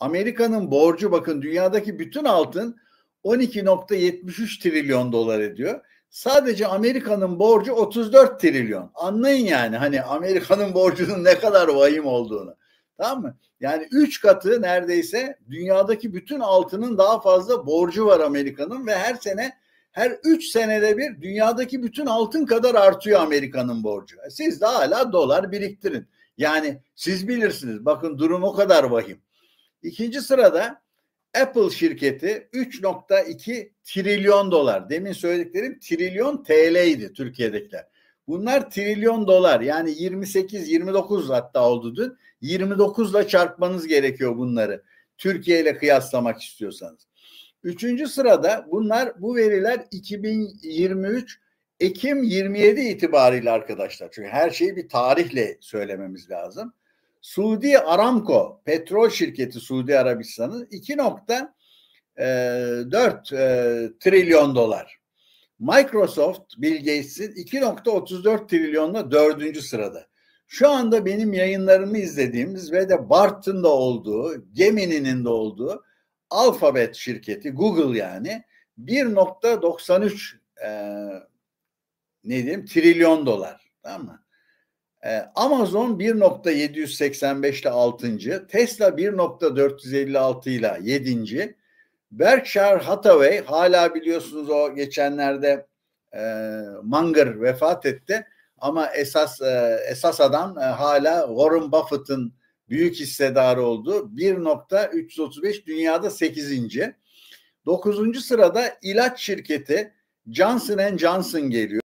Amerika'nın borcu bakın dünyadaki bütün altın 12.73 trilyon dolar ediyor. Sadece Amerika'nın borcu 34 trilyon. Anlayın yani hani Amerika'nın borcunun ne kadar vahim olduğunu. Tamam mı? Yani 3 katı neredeyse dünyadaki bütün altının daha fazla borcu var Amerika'nın ve her sene her 3 senede bir dünyadaki bütün altın kadar artıyor Amerika'nın borcu. E siz de hala dolar biriktirin. Yani siz bilirsiniz bakın durum o kadar vahim. İkinci sırada Apple şirketi 3.2 trilyon dolar. Demin söylediklerim trilyon TL idi Türkiye'dekiler. Bunlar trilyon dolar yani 28-29 hatta oldu dün. 29 ile çarpmanız gerekiyor bunları. Türkiye ile kıyaslamak istiyorsanız. Üçüncü sırada bunlar bu veriler 2023 Ekim 27 itibariyle arkadaşlar. Çünkü her şeyi bir tarihle söylememiz lazım. Suudi Aramco petrol şirketi Suudi Arabistan'ın 2.4 e, e, trilyon dolar. Microsoft Bill Gates'in 2.34 trilyonla dördüncü sırada. Şu anda benim yayınlarımı izlediğimiz ve de Bart'ın da olduğu, Gemini'nin de olduğu Alphabet şirketi, Google yani 1.93 e, ne diyeyim trilyon dolar. Tamam mı? Ee, Amazon 1.785 ile 6. Tesla 1.456 ile 7. Berkshire Hathaway hala biliyorsunuz o geçenlerde e, Munger vefat etti ama esas e, esas adam e, hala Warren Buffett'ın büyük hissedarı oldu. 1.335 dünyada 8. 9. sırada ilaç şirketi Johnson Johnson geliyor.